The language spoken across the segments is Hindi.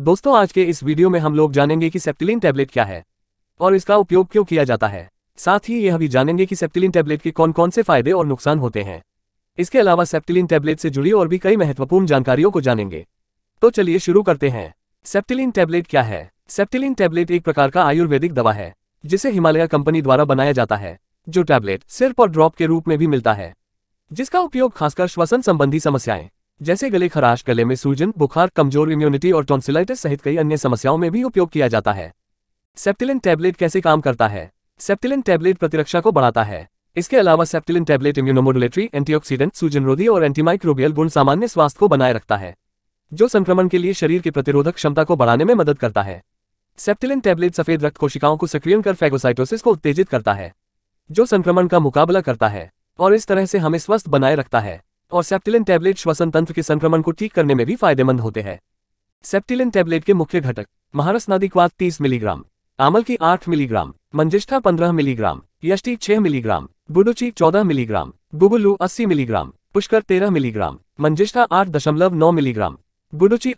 दोस्तों आज के इस वीडियो में हम लोग जानेंगे कि सेप्टिलिन टैबलेट क्या है और इसका उपयोग क्यों किया जाता है साथ ही यह भी जानेंगे कि सेप्टिलिन टैबलेट के कौन कौन से फायदे और नुकसान होते हैं इसके अलावा सेप्टिलिन टैबलेट से जुड़ी और भी कई महत्वपूर्ण जानकारियों को जानेंगे तो चलिए शुरू करते हैं सेप्टिलिन टैबलेट क्या है सेप्टिलिन टैबलेट एक प्रकार का आयुर्वेदिक दवा है जिसे हिमालय कंपनी द्वारा बनाया जाता है जो टैबलेट सिर्फ और ड्रॉप के रूप में भी मिलता है जिसका उपयोग खासकर श्वसन संबंधी समस्याएं जैसे गले खराश गले में सूजन बुखार कमजोर इम्यूनिटी और टॉन्सिलाइटिस सहित कई अन्य समस्याओं में भी उपयोग किया जाता है सेप्टिलिन टैबलेट कैसे काम करता है सेप्टिलिन टैबलेट प्रतिरक्षा को बढ़ाता है इसके अलावा सेप्टिलिन टैबलेट इम्यूनोमोडुलेटरी एंटीऑक्सीडेंट सूजनरोधी और एंटीमाइक्रोबियल गुण सामान्य स्वास्थ्य को बनाए रखता है जो संक्रमण के लिए शरीर की प्रतिरोधक क्षमता को बढ़ाने में मदद करता है सेप्टिलिन टैबलेट सफेद रक्त कोशिकाओं को सक्रिय कर फैगोसाइटोसिस को उत्तेजित करता है जो संक्रमण का मुकाबला करता है और इस तरह से हमें स्वस्थ बनाए रखता है और सेप्टिलिन टैबलेट श्वसन तंत्र के संक्रमण को ठीक करने में भी फायदेमंद होते हैं सेप्टिलिन टैबलेट के मुख्य घटक महारस महारसनादिक्वात तीस मिलीग्राम आमल की आठ मिलीग्राम मंजिष्ठा पंद्रह मिलीग्राम यष्टी छह मिलीग्राम बुडुची चौदह मिलीग्राम बुबुलू अस्सी मिलीग्राम पुष्कर तेरह मिलीग्राम मंजिष्ठा आठ दशमलव नौ मिलीग्राम बुडुची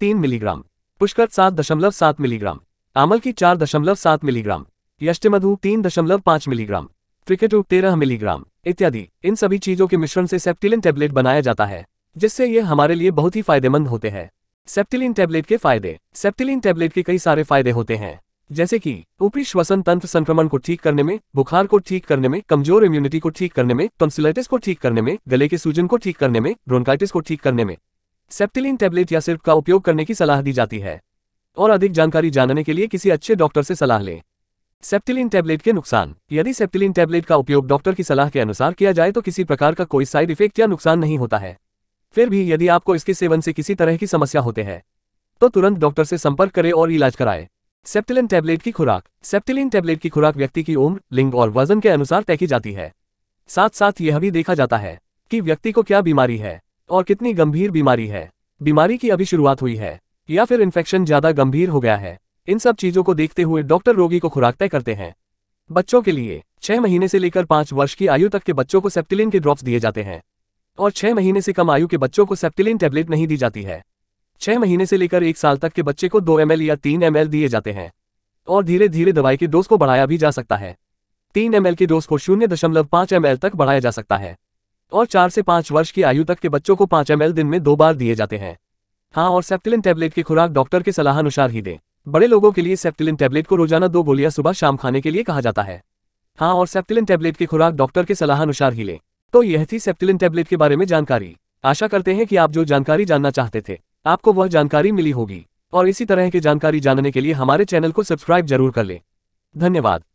तीन मिलीग्राम पुष्कर सात दशमलव सात मिलीग्राम आमल की चार दशमलव सात मिलीग्राम यष्टिमधु पांच मिलीग्राम क्रिकेटू तेरह मिलीग्राम इत्यादि इन सभी चीजों के मिश्रण से सेप्टिलिन टेबलेट बनाया जाता है जिससे ये हमारे लिए बहुत ही फायदेमंद होते हैं सेप्टिलिन टेबलेट के फायदे सेप्टिलिन टेबलेट के कई सारे फायदे होते हैं जैसे कि ऊपरी श्वसन तंत्र संक्रमण को ठीक करने में बुखार को ठीक करने में कमजोर इम्यूनिटी को ठीक करने में टॉन्सिलाइटिस को ठीक करने में गले के सूजन को ठीक करने में ब्रोंकाइटिस को ठीक करने में सेप्टिलिन टेबलेट या सिर्फ का उपयोग करने की सलाह दी जाती है और अधिक जानकारी जानने के लिए किसी अच्छे डॉक्टर से सलाह लें सेप्टिलिन टैबलेट के नुकसान यदि सेप्टिलिन टैबलेट का उपयोग डॉक्टर की सलाह के अनुसार किया जाए तो किसी प्रकार का कोई साइड इफेक्ट या नुकसान नहीं होता है फिर भी यदि आपको इसके सेवन से किसी तरह की समस्या होते हैं तो तुरंत डॉक्टर से संपर्क करें और इलाज कराए सेप्टिलिन टैबलेट की खुराक सेप्टिलिन टैबलेट की खुराक व्यक्ति की उम्र लिंग और वजन के अनुसार तय की जाती है साथ साथ यह भी देखा जाता है कि व्यक्ति को क्या बीमारी है और कितनी गंभीर बीमारी है बीमारी की अभी शुरुआत हुई है या फिर इन्फेक्शन ज्यादा गंभीर हो गया है इन सब चीजों को देखते हुए डॉक्टर रोगी को खुराक तय करते हैं बच्चों के लिए छह महीने से लेकर पांच वर्ष की आयु तक के बच्चों को सेप्टिलिन के ड्रॉप्स दिए जाते हैं और छह महीने से कम आयु के बच्चों को सेप्टिलिन टैबलेट नहीं दी जाती है छह महीने से लेकर एक साल तक के बच्चे को दो एम या तीन एम दिए जाते हैं और धीरे धीरे दवाई के डोज को बढ़ाया भी जा सकता है तीन एम के डोज को शून्य दशमलव पांच एम तक बढ़ाया जा सकता है और चार से पांच वर्ष की आयु तक के बच्चों को पांच एम दिन में दो बार दिए जाते हैं हाँ और सेप्टिलिन टैबलेट की खुराक डॉक्टर के सलाह अनुसार ही दें बड़े लोगों के लिए सेप्टिलिन टैबलेट को रोजाना दो गोलियां सुबह शाम खाने के लिए कहा जाता है हाँ और सेप्टिलिन टैबलेट की खुराक डॉक्टर के सलाह अनुसार ही लें तो यह थी सेप्टिलिन टैबलेट के बारे में जानकारी आशा करते हैं कि आप जो जानकारी जानना चाहते थे आपको वह जानकारी मिली होगी और इसी तरह की जानकारी जानने के लिए हमारे चैनल को सब्सक्राइब जरूर कर लें धन्यवाद